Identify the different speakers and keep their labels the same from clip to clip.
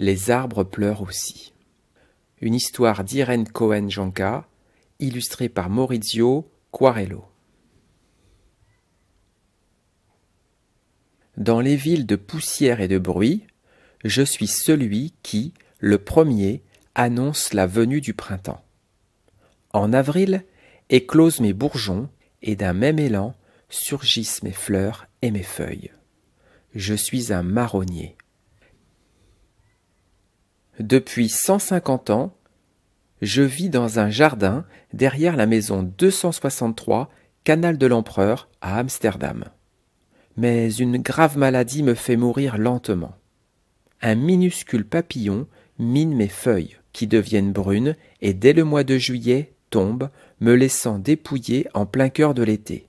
Speaker 1: Les arbres pleurent aussi. Une histoire d'Irene cohen janka illustrée par Maurizio Quarello. Dans les villes de poussière et de bruit, je suis celui qui, le premier, annonce la venue du printemps. En avril, éclosent mes bourgeons, et d'un même élan surgissent mes fleurs et mes feuilles. Je suis un marronnier. Depuis 150 ans, je vis dans un jardin derrière la maison 263, Canal de l'Empereur, à Amsterdam. Mais une grave maladie me fait mourir lentement. Un minuscule papillon mine mes feuilles, qui deviennent brunes et dès le mois de juillet tombe, me laissant dépouiller en plein cœur de l'été.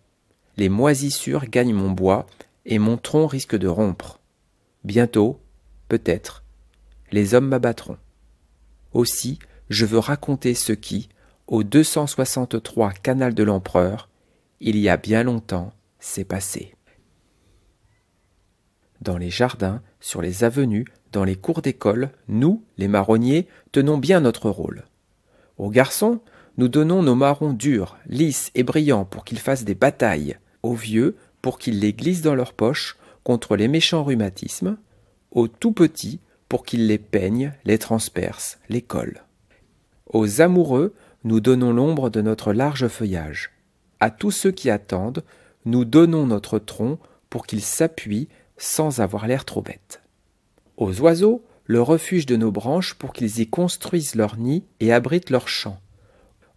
Speaker 1: Les moisissures gagnent mon bois et mon tronc risque de rompre. Bientôt, peut-être, les hommes m'abattront. Aussi, je veux raconter ce qui, au 263 canal de l'empereur, il y a bien longtemps, s'est passé. Dans les jardins, sur les avenues, dans les cours d'école, nous, les marronniers, tenons bien notre rôle. Aux garçons, nous donnons nos marrons durs, lisses et brillants pour qu'ils fassent des batailles, aux vieux pour qu'ils les glissent dans leurs poches contre les méchants rhumatismes, aux tout petits pour qu'ils les peignent, les transpercent, les collent. Aux amoureux, nous donnons l'ombre de notre large feuillage. À tous ceux qui attendent, nous donnons notre tronc pour qu'ils s'appuient sans avoir l'air trop bête. Aux oiseaux, le refuge de nos branches pour qu'ils y construisent leur nid et abritent leurs champs.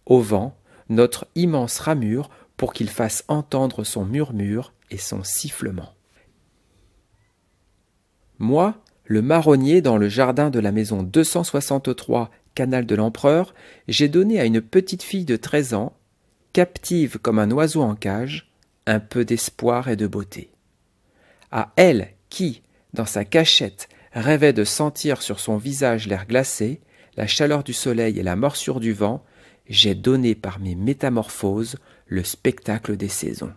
Speaker 1: Au vent, notre immense ramure pour qu'il fasse entendre son murmure et son sifflement. Moi, le marronnier dans le jardin de la maison 263, canal de l'Empereur, j'ai donné à une petite fille de 13 ans, captive comme un oiseau en cage, un peu d'espoir et de beauté. À elle qui, dans sa cachette, rêvait de sentir sur son visage l'air glacé, la chaleur du soleil et la morsure du vent, j'ai donné par mes métamorphoses le spectacle des saisons.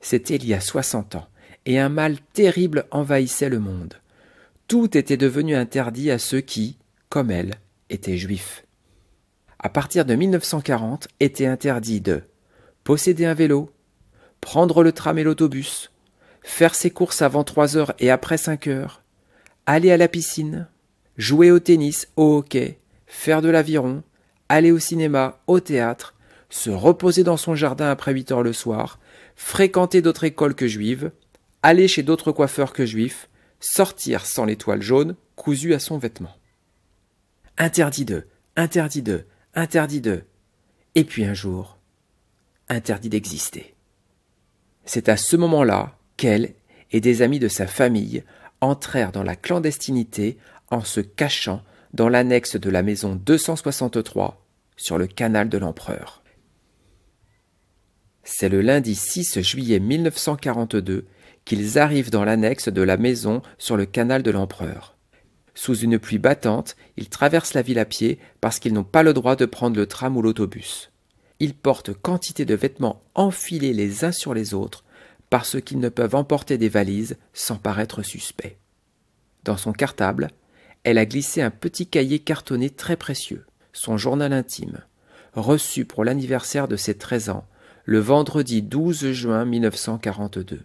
Speaker 1: C'était il y a soixante ans et un mal terrible envahissait le monde. Tout était devenu interdit à ceux qui, comme elle, étaient juifs. À partir de 1940, était interdit de posséder un vélo, prendre le tram et l'autobus, faire ses courses avant 3 heures et après 5 heures, aller à la piscine, jouer au tennis, au hockey, faire de l'aviron, aller au cinéma, au théâtre, se reposer dans son jardin après 8 heures le soir, fréquenter d'autres écoles que juives, aller chez d'autres coiffeurs que juifs, sortir sans l'étoile jaune cousue à son vêtement. Interdit de, interdit de, interdit de. Et puis un jour, interdit d'exister. C'est à ce moment-là qu'elle et des amis de sa famille entrèrent dans la clandestinité en se cachant dans l'annexe de la maison 263 sur le canal de l'empereur. C'est le lundi 6 juillet 1942 qu'ils arrivent dans l'annexe de la maison sur le canal de l'empereur. Sous une pluie battante, ils traversent la ville à pied parce qu'ils n'ont pas le droit de prendre le tram ou l'autobus. Ils portent quantité de vêtements enfilés les uns sur les autres parce qu'ils ne peuvent emporter des valises sans paraître suspects. Dans son cartable, elle a glissé un petit cahier cartonné très précieux, son journal intime, reçu pour l'anniversaire de ses 13 ans, le vendredi 12 juin 1942.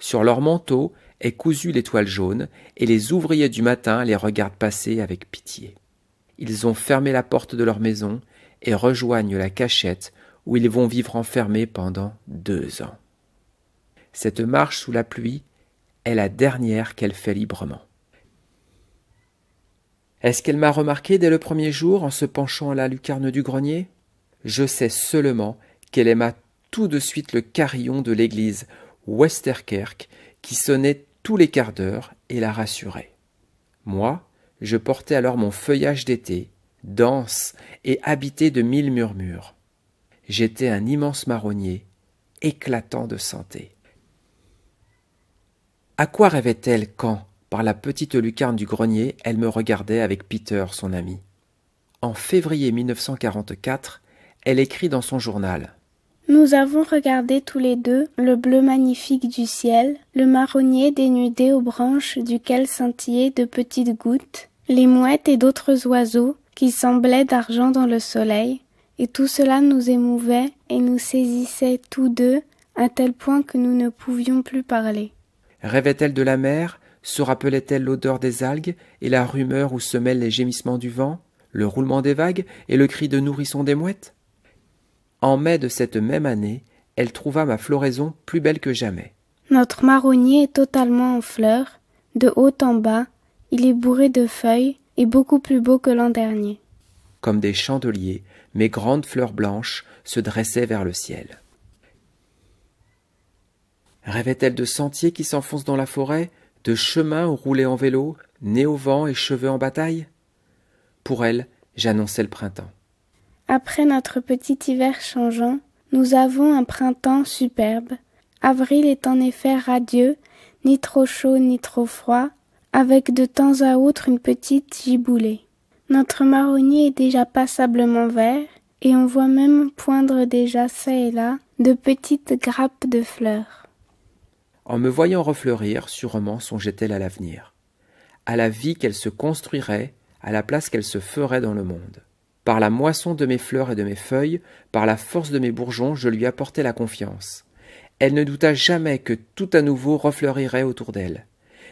Speaker 1: Sur leur manteau est cousue l'étoile jaune, et les ouvriers du matin les regardent passer avec pitié. Ils ont fermé la porte de leur maison et rejoignent la cachette où ils vont vivre enfermés pendant deux ans. Cette marche sous la pluie est la dernière qu'elle fait librement. Est-ce qu'elle m'a remarqué dès le premier jour en se penchant à la lucarne du grenier Je sais seulement qu'elle aima tout de suite le carillon de l'église Westerkerk, qui sonnait tous les quarts d'heure et la rassurait. Moi, je portais alors mon feuillage d'été, dense et habité de mille murmures. J'étais un immense marronnier, éclatant de santé. À quoi rêvait-elle quand, par la petite lucarne du grenier, elle me regardait avec Peter, son ami En février 1944, elle écrit dans son journal
Speaker 2: nous avons regardé tous les deux le bleu magnifique du ciel, le marronnier dénudé aux branches duquel scintillaient de petites gouttes, les mouettes et d'autres oiseaux qui semblaient d'argent dans le soleil, et tout cela nous émouvait et nous saisissait tous deux à tel point que nous ne pouvions plus parler.
Speaker 1: Rêvait-elle de la mer Se rappelait-elle l'odeur des algues et la rumeur où se mêlent les gémissements du vent, le roulement des vagues et le cri de nourrisson des mouettes en mai de cette même année, elle trouva ma floraison plus belle que jamais.
Speaker 2: Notre marronnier est totalement en fleurs, de haut en bas, il est bourré de feuilles et beaucoup plus beau que l'an dernier.
Speaker 1: Comme des chandeliers, mes grandes fleurs blanches se dressaient vers le ciel. Rêvait-elle de sentiers qui s'enfoncent dans la forêt, de chemins où rouler en vélo, nez au vent et cheveux en bataille Pour elle, j'annonçais le printemps.
Speaker 2: Après notre petit hiver changeant, nous avons un printemps superbe. Avril est en effet radieux, ni trop chaud ni trop froid, avec de temps à autre une petite giboulée. Notre marronnier est déjà passablement vert, et on voit même poindre déjà çà et là de petites grappes de fleurs.
Speaker 1: En me voyant refleurir, sûrement songeait-elle à l'avenir, à la vie qu'elle se construirait, à la place qu'elle se ferait dans le monde. Par la moisson de mes fleurs et de mes feuilles, par la force de mes bourgeons, je lui apportais la confiance. Elle ne douta jamais que tout à nouveau refleurirait autour d'elle.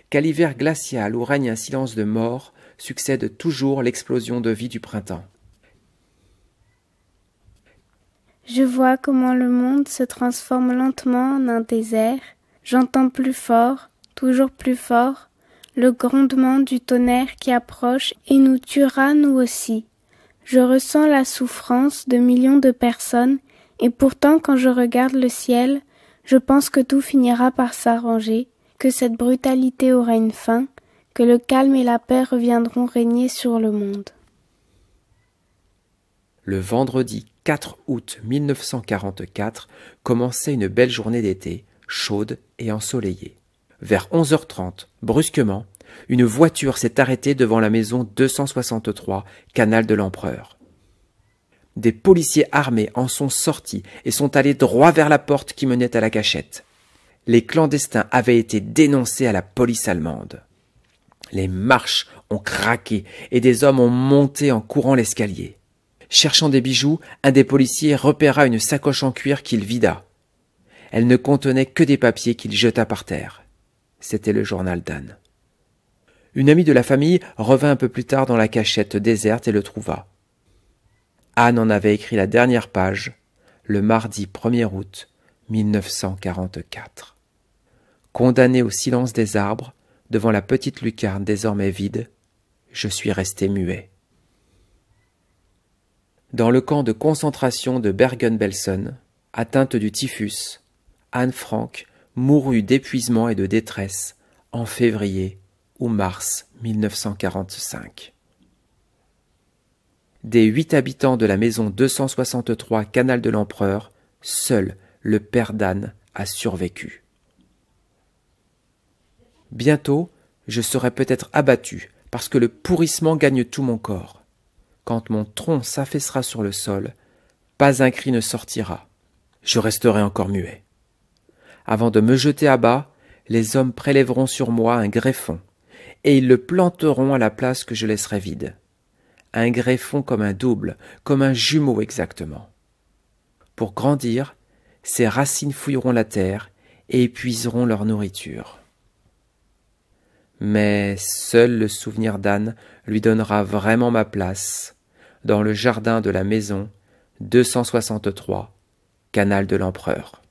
Speaker 1: Qu'à l'hiver glacial où règne un silence de mort, succède toujours l'explosion de vie du printemps.
Speaker 2: Je vois comment le monde se transforme lentement en un désert. J'entends plus fort, toujours plus fort, le grondement du tonnerre qui approche et nous tuera nous aussi. Je ressens la souffrance de millions de personnes, et pourtant quand je regarde le ciel, je pense que tout finira par s'arranger, que cette brutalité aura une fin, que le calme et la paix reviendront régner sur le monde.
Speaker 1: Le vendredi 4 août 1944 commençait une belle journée d'été, chaude et ensoleillée. Vers 11h30, brusquement, une voiture s'est arrêtée devant la maison 263, canal de l'Empereur. Des policiers armés en sont sortis et sont allés droit vers la porte qui menait à la cachette. Les clandestins avaient été dénoncés à la police allemande. Les marches ont craqué et des hommes ont monté en courant l'escalier. Cherchant des bijoux, un des policiers repéra une sacoche en cuir qu'il vida. Elle ne contenait que des papiers qu'il jeta par terre. C'était le journal d'Anne. Une amie de la famille revint un peu plus tard dans la cachette déserte et le trouva. Anne en avait écrit la dernière page le mardi 1er août 1944. Condamné au silence des arbres, devant la petite lucarne désormais vide, je suis resté muet. Dans le camp de concentration de Bergen-Belsen, atteinte du typhus, Anne Frank mourut d'épuisement et de détresse en février ou mars 1945. Des huit habitants de la maison 263 Canal de l'Empereur, seul le père d'Anne a survécu. Bientôt, je serai peut-être abattu, parce que le pourrissement gagne tout mon corps. Quand mon tronc s'affaissera sur le sol, pas un cri ne sortira. Je resterai encore muet. Avant de me jeter à bas, les hommes prélèveront sur moi un greffon, et ils le planteront à la place que je laisserai vide. Un greffon comme un double, comme un jumeau exactement. Pour grandir, ses racines fouilleront la terre et épuiseront leur nourriture. Mais seul le souvenir d'Anne lui donnera vraiment ma place dans le jardin de la maison 263, canal de l'empereur.